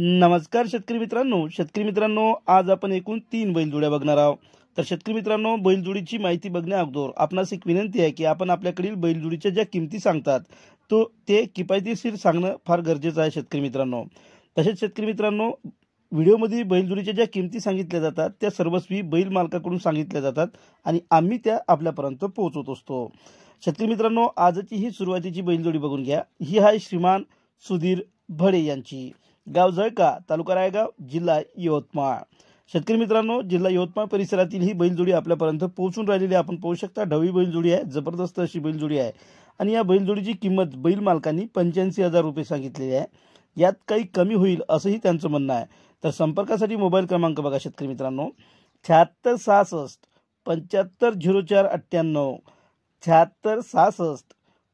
नमस्कार शेतकरी मित्रांनो शेतकरी मित्रांनो आज आपण एकूण तीन बैलजोड्या बघणार आहोत तर शेतकरी मित्रांनो बैलजोडीची माहिती बघण्या अगोदर आपणास एक विनंती आहे की आपण आपल्याकडील बैलजोडीच्या ज्या किमती सांगतात तो ते किफायतीशीर सांगणं फार गरजेचं आहे शेतकरी मित्रांनो तसेच शेतकरी मित्रांनो व्हिडिओमध्ये बैलजोडीच्या ज्या किमती सांगितल्या जातात त्या सर्वस्वी बैल मालकाकडून सांगितल्या जातात आणि आम्ही त्या आपल्यापर्यंत पोहोचवत असतो शेतकरी मित्रांनो आजची ही सुरुवातीची बैलजोडी बघून घ्या ही आहे श्रीमान सुधीर भडे यांची गाव जळका तालुका रायगाव जिल्हा यवतमाळ शेतकरी मित्रांनो जिल्हा यवतमाळ परिसरातील ही बैलजोडी आपल्यापर्यंत पोहोचून राहिलेली आपण पाहू शकता ढवी बैलजोडी आहे जबरदस्त अशी बैलजोडी आहे आणि या बैलजोडीची किंमत बैल मालकांनी पंच्याऐंशी हजार रुपये सांगितलेली आहे यात काही कमी होईल असंही त्यांचं म्हणणं आहे तर संपर्कासाठी मोबाईल क्रमांक बघा शेतकरी मित्रांनो शहात्तर सहासष्ट पंच्याहत्तर झिरो चार अठ्ठ्याण्णव शहात्तर सहासष्ट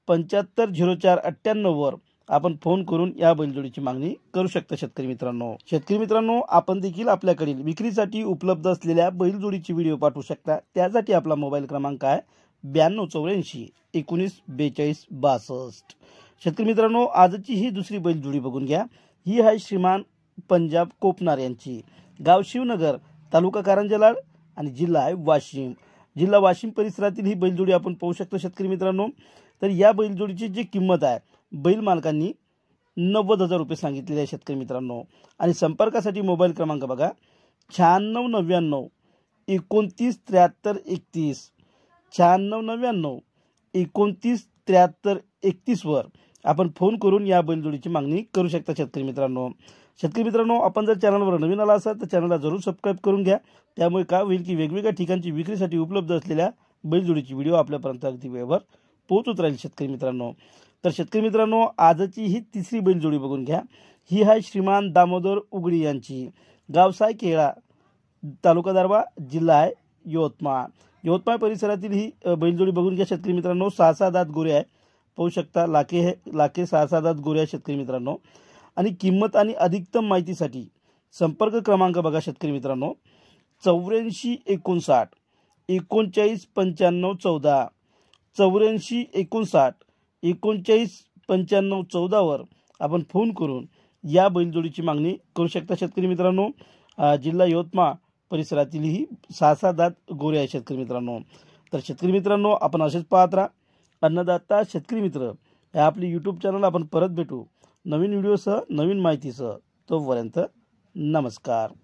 पंच्याहत्तर झिरो चार अठ्ठ्याण्णववर आपण फोन करून या बैलजोडीची मागणी करू शकता शेतकरी मित्रांनो शेतकरी मित्रांनो आपण देखील आपल्याकडील विक्रीसाठी उपलब्ध असलेल्या बैलजोडीची व्हिडिओ पाठवू शकता त्यासाठी आपला मोबाईल क्रमांक आहे ब्याण्णव चौऱ्याऐंशी एकोणीस बेचाळीस बासष्ट शेतकरी मित्रांनो आजची ही दुसरी बैलजोडी बघून घ्या ही आहे श्रीमान पंजाब कोपनार यांची गाव शिवनगर तालुका कारंजलाड आणि जिल्हा आहे वाशिम जिल्हा वाशिम परिसरातील ही बैलजोडी आपण पाहू शकतो शेतकरी मित्रांनो तर या बैलजोडीची जी किंमत आहे बैल मालकांनी नव्वद हजार रुपये सांगितलेले आहे शेतकरी मित्रांनो आणि संपर्कासाठी मोबाईल क्रमांक बघा शहाण्णव नव्याण्णव एकोणतीस त्र्याहत्तर एकतीस शहाण्णव नव्याण्णव एकोणतीस त्र्याहत्तर एकतीसवर आपण फोन करून या बैलजोडीची मागणी करू शकता शेतकरी मित्रांनो शेतकरी मित्रांनो आपण जर चॅनलवर नवीन आला असाल तर चॅनलला जरूर सबस्क्राईब करून घ्या त्यामुळे काय होईल की वेगवेगळ्या ठिकाणची विक्रीसाठी उपलब्ध असलेल्या बैलजोडीची व्हिडिओ आपल्यापर्यंत अगदी वेळेवर पोहोचत राहील शेतकरी मित्रांनो तर शेतकरी मित्रांनो आजची ही तिसरी बैलजोडी बघून घ्या ही आहे श्रीमान दामोदर उगडी यांची गावसाय केळा तालुका दारवा जिल्हा आहे यवतमाळ यवतमाळ परिसरातील ही बैलजोडी बघून घ्या शेतकरी मित्रांनो सहा सहा दात गोरे आहे पाहू शकता लाके हे लाके सहा सहा दात गोरे आहे शेतकरी मित्रांनो आणि किंमत आणि अधिकतम माहितीसाठी संपर्क क्रमांक बघा शेतकरी मित्रांनो चौऱ्याऐंशी एकोणसाठ एकोणचाळीस पंच्याण्णव चौदा चौऱ्याऐंशी एकोणसाठ एकोणचाळीस पंच्याण्णव चौदावर आपण फोन करून या बैलजोडीची मागणी करू शकता शेतकरी मित्रांनो जिल्हा यवतमाळ परिसरातील ही सहा दात गोरे आहे शेतकरी मित्रांनो तर शेतकरी मित्रांनो आपण असेच पाहत राहा अन्नदाता शेतकरी मित्र या आपली यूट्यूब चॅनल आपण परत भेटू नवीन व्हिडिओसह नवीन माहितीसह तोपर्यंत नमस्कार